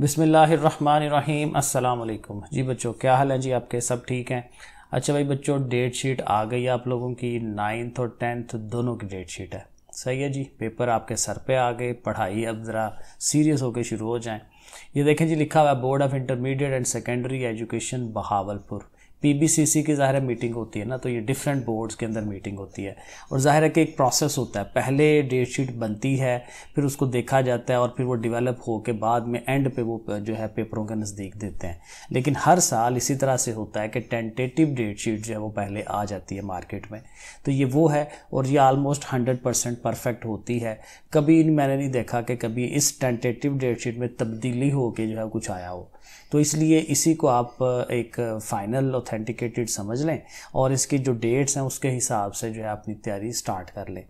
बिसमीम अल्लाम जी बच्चों क्या हाल है जी आपके सब ठीक हैं अच्छा भाई बच्चों डेट शीट आ गई है आप लोगों की नाइन्थ और टेंथ दोनों की डेट शीट है सही है जी पेपर आपके सर पे आ गए पढ़ाई अब ज़रा सीरियस होकर शुरू हो जाएं ये देखें जी लिखा हुआ है board of intermediate and secondary education Bahawalpur PBCC की ज़ाहिर मीटिंग होती है ना तो ये डिफरेंट बोर्ड्स के अंदर मीटिंग होती है और ज़ाहिर है कि एक प्रोसेस होता है पहले डेट शीट बनती है फिर उसको देखा जाता है और फिर वो डिवेलप हो के बाद में एंड पे वो जो है पेपरों के नज़दीक देते हैं लेकिन हर साल इसी तरह से होता है कि टेंटेटिव डेट शीट जो है वो पहले आ जाती है मार्केट में तो ये वो है और ये आलमोस्ट हंड्रेड परसेंट परफेक्ट होती है कभी मैंने नहीं देखा कि कभी इस टेंटेटिव डेट शीट में तब्दीली हो के जो है कुछ आया हो तो इसलिए इसी को आप एक फाइनल ऑथेंटिकेटेड समझ लें और इसकी जो डेट्स हैं उसके हिसाब से जो है अपनी तैयारी स्टार्ट कर लें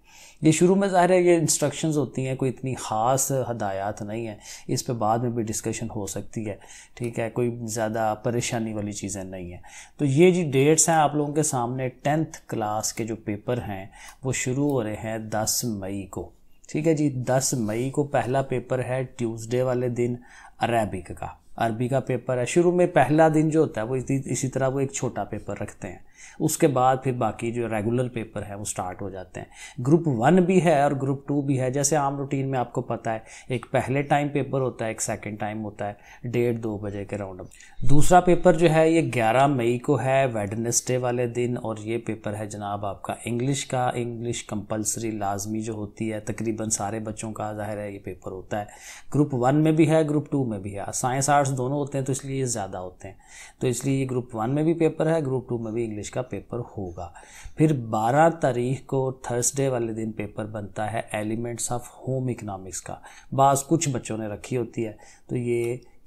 ये शुरू में ज़ाहिर है ये इंस्ट्रक्शंस होती हैं कोई इतनी ख़ास हदायत नहीं है इस पर बाद में भी डिस्कशन हो सकती है ठीक है कोई ज़्यादा परेशानी वाली चीज़ें नहीं हैं तो ये जी डेट्स हैं आप लोगों के सामने टेंथ क्लास के जो पेपर हैं वो शुरू हो रहे हैं दस मई को ठीक है जी दस मई को पहला पेपर है ट्यूसडे वाले दिन अरेबिक का अरबी का पेपर है शुरू में पहला दिन जो होता है वो इसी तरह वो एक छोटा पेपर रखते हैं उसके बाद फिर बाकी जो रेगुलर पेपर है वो स्टार्ट हो जाते हैं ग्रुप वन भी है और ग्रुप टू भी है जैसे आम रूटीन में आपको पता है एक पहले टाइम पेपर होता है एक सेकेंड टाइम होता है डेढ़ दो बजे के राउंड अप दूसरा पेपर जो है ये ग्यारह मई को है वेडनेसडे वाले दिन और ये पेपर है जनाब आपका इंग्लिश का इंग्लिश कंपलसरी लाजमी जो होती है तकरीबन सारे बच्चों का जाहिर है ये पेपर होता है ग्रुप वन में भी है ग्रुप टू में भी है साइंस आर्ट पार्ट्स दोनों होते हैं तो इसलिए ये ज़्यादा होते हैं तो इसलिए ये ग्रुप वन में भी पेपर है ग्रुप टू में भी इंग्लिश का पेपर होगा फिर बारह तारीख को थर्सडे वाले दिन पेपर बनता है एलिमेंट्स ऑफ होम इकनॉमिक्स का बास कुछ बच्चों ने रखी होती है तो ये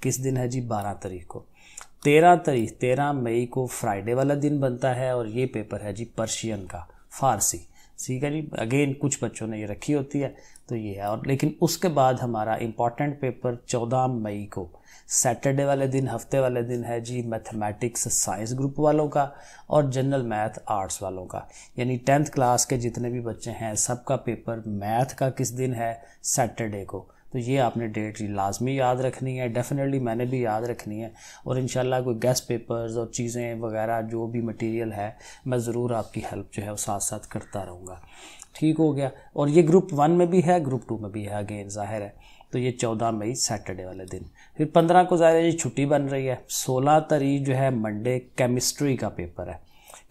किस दिन है जी बारह तारीख को तेरह तारीख तेरह मई को फ्राइडे वाला दिन बनता है और ये पेपर है जी पर्शियन का फारसी है जी अगेन कुछ बच्चों ने ये रखी होती है तो ये है और लेकिन उसके बाद हमारा इम्पॉर्टेंट पेपर 14 मई को सैटरडे वाले दिन हफ्ते वाले दिन है जी मैथमेटिक्स साइंस ग्रुप वालों का और जनरल मैथ आर्ट्स वालों का यानी टेंथ क्लास के जितने भी बच्चे हैं सबका पेपर मैथ का किस दिन है सैटरडे को तो ये आपने डेट लाजमी याद रखनी है डेफिनेटली मैंने भी याद रखनी है और इन कोई गेस्ट पेपर्स और चीज़ें वगैरह जो भी मटेरियल है मैं ज़रूर आपकी हेल्प जो है वो साथ साथ करता रहूँगा ठीक हो गया और ये ग्रुप वन में भी है ग्रुप टू में भी है अगेन जाहिर है तो ये चौदह मई सैटरडे वाले दिन फिर पंद्रह को ज़ाहिर है जी छुट्टी बन रही है सोलह तरीक जो है मंडे केमिस्ट्री का पेपर है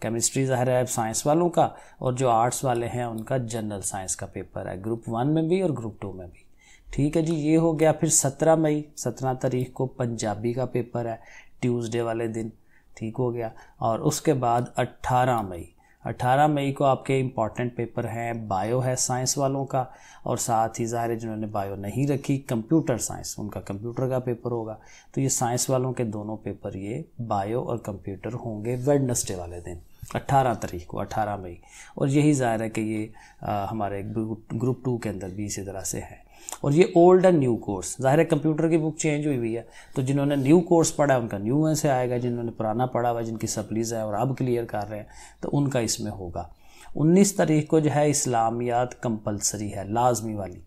केमिस्ट्री ज़ाहिर है साइंस वालों का और जो आर्ट्स वाले हैं उनका जनरल साइंस का पेपर है ग्रुप वन में भी और ग्रुप टू में भी ठीक है जी ये हो गया फिर सत्रह मई सत्रह तारीख को पंजाबी का पेपर है ट्यूसडे वाले दिन ठीक हो गया और उसके बाद अट्ठारह मई 18 मई को आपके इम्पॉर्टेंट पेपर हैं बायो है साइंस वालों का और साथ ही ज़ाहिर है जिन्होंने बायो नहीं रखी कंप्यूटर साइंस उनका कंप्यूटर का पेपर होगा तो ये साइंस वालों के दोनों पेपर ये बायो और कंप्यूटर होंगे वेडनसडे वाले दिन 18 तारीख को 18 मई और यही ज़ाहिर है कि ये आ, हमारे ग्रुप ग्रुप टू के अंदर भी इसी तरह से है और ये ओल्ड एंड न्यू कोर्स ज़ाहिर है कंप्यूटर की बुक चेंज हुई हुई है तो जिन्होंने न्यू कोर्स पढ़ा है उनका न्यू में से आएगा जिन्होंने पुराना पढ़ा हुआ जिनकी सप्लीज़ है और अब क्लियर कर रहे हैं तो उनका इसमें होगा उन्नीस तारीख को जो है इस्लामियात कंपलसरी है लाजमी वाली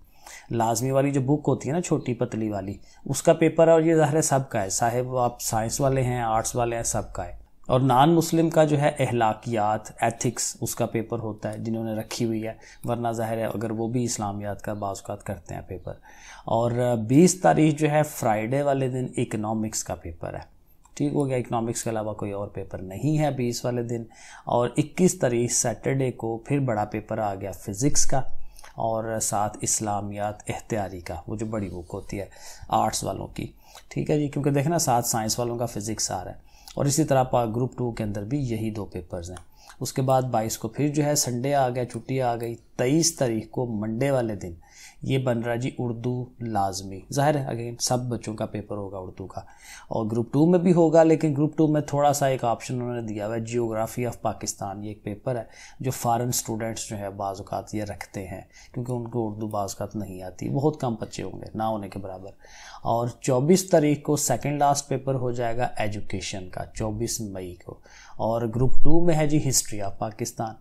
लाजमी वाली जो बुक होती है ना छोटी पतली वाली उसका पेपर है और ये ज़ाहिर है सबका है साहेब आप साइंस वाले हैं आर्ट्स वाले हैं सबका है और नान मुस्लिम का जो है अहलाकियात एथिक्स उसका पेपर होता है जिन्होंने रखी हुई है वरना ज़ाहिर है अगर वो भी इस्लामियात का बाज़ात करते हैं पेपर और 20 तारीख जो है फ्राइडे वाले दिन इकनॉमिक्स का पेपर है ठीक हो गया इकनॉमिक्स के अलावा कोई और पेपर नहीं है बीस वाले दिन और इक्कीस तारीख सैटरडे को फिर बड़ा पेपर आ गया फिज़िक्स का और साथ इस्लामियात एहतियारी का वो जो बड़ी बुक होती है आर्ट्स वालों की ठीक है जी क्योंकि देखना साथ साइंस वालों का फिज़िक्स आ रहा है और इसी तरह ग्रुप टू के अंदर भी यही दो पेपर्स हैं उसके बाद बाईस को फिर जो है संडे आ गया छुट्टी आ गई तेईस तारीख को मंडे वाले दिन ये बन रहा जी उर्दू लाजमी ज़ाहिर है अगेन सब बच्चों का पेपर होगा उर्दू का और ग्रुप टू में भी होगा लेकिन ग्रुप टू में थोड़ा सा एक ऑप्शन उन्होंने दिया हुआ है जियोग्राफी ऑफ पाकिस्तान ये एक पेपर है जो फॉरेन स्टूडेंट्स जो है बाज़ात ये रखते हैं क्योंकि उनको उर्दू बाज़ात नहीं आती बहुत कम बच्चे होंगे ना होने के बराबर और चौबीस तारीख को सेकेंड लास्ट पेपर हो जाएगा एजुकेशन का चौबीस मई को और ग्रुप टू में है जी हिस्ट्री ऑफ पाकिस्तान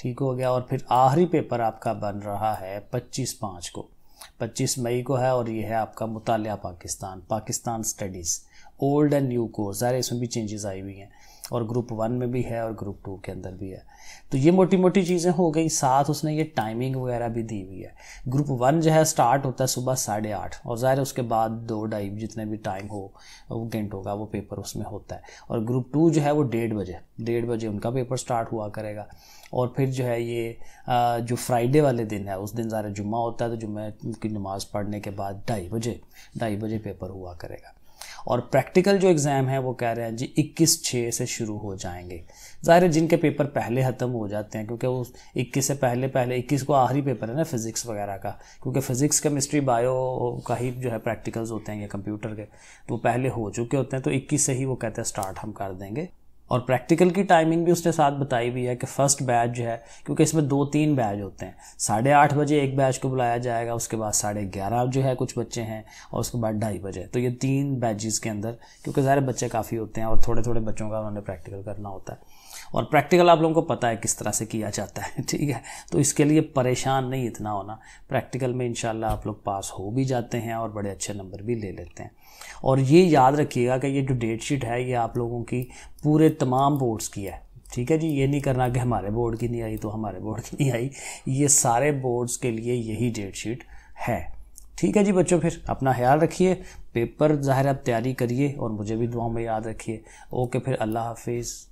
ठीक हो गया और फिर आखिरी पेपर आपका बन रहा है पच्चीस पाँच को पच्चीस मई को है और ये है आपका मुताल Pakistan Pakistan studies old and new course सारे इसमें भी चेंजेस आई हुई हैं और ग्रुप वन में भी है और ग्रुप टू के अंदर भी है तो ये मोटी मोटी चीज़ें हो गई साथ उसने ये टाइमिंग वगैरह भी दी हुई है ग्रुप वन जो है स्टार्ट होता है सुबह साढ़े आठ और ज़ाहिर उसके बाद दो ढाई जितने भी टाइम हो वो घंटों का वो पेपर उसमें होता है और ग्रुप टू जो है वो डेढ़ बजे डेढ़ बजे उनका पेपर स्टार्ट हुआ करेगा और फिर जो है ये जो फ्राइडे वाले दिन है उस दिन ज़्यादा जुम्मा होता है तो जुम्मे की नमाज़ पढ़ने के बाद ढाई बजे ढाई बजे पेपर हुआ करेगा और प्रैक्टिकल जो एग्ज़ाम है वो कह रहे हैं जी इक्कीस छः से शुरू हो जाएंगे ज़ाहिर है जिनके पेपर पहले ख़त्म हो जाते हैं क्योंकि वो इक्कीस से पहले पहले इक्कीस को आखिरी पेपर है ना फिज़िक्स वगैरह का क्योंकि फ़िज़िक्स केमिस्ट्री बायो का ही जो है प्रैक्टिकल्स होते हैं या कंप्यूटर के तो पहले हो चुके होते हैं तो इक्कीस से ही वो कहते हैं स्टार्ट हम कर देंगे और प्रैक्टिकल की टाइमिंग भी उसने साथ बताई भी है कि फर्स्ट बैच जो है क्योंकि इसमें दो तीन बैच होते हैं साढ़े आठ बजे एक बैच को बुलाया जाएगा उसके बाद साढ़े ग्यारह जो है कुछ बच्चे हैं और उसके बाद ढाई बजे तो ये तीन बैचेस के अंदर क्योंकि सारे बच्चे काफ़ी होते हैं और थोड़े थोड़े बच्चों का उन्होंने प्रैक्टिकल करना होता है और प्रैक्टिकल आप लोगों को पता है किस तरह से किया जाता है ठीक है तो इसके लिए परेशान नहीं इतना होना प्रैक्टिकल में इन आप लोग पास हो भी जाते हैं और बड़े अच्छे नंबर भी ले लेते हैं और ये याद रखिएगा कि ये जो डेट शीट है ये आप लोगों की पूरे तमाम बोर्ड्स की है ठीक है जी ये नहीं करना कि हमारे बोर्ड की नहीं आई तो हमारे बोर्ड की नहीं आई ये सारे बोर्ड्स के लिए यही डेट शीट है ठीक है जी बच्चों फिर अपना ख्याल रखिए पेपर ज़ाहिर आप तैयारी करिए और मुझे भी दुआओं में याद रखिए ओके फिर अल्लाह हाफिज़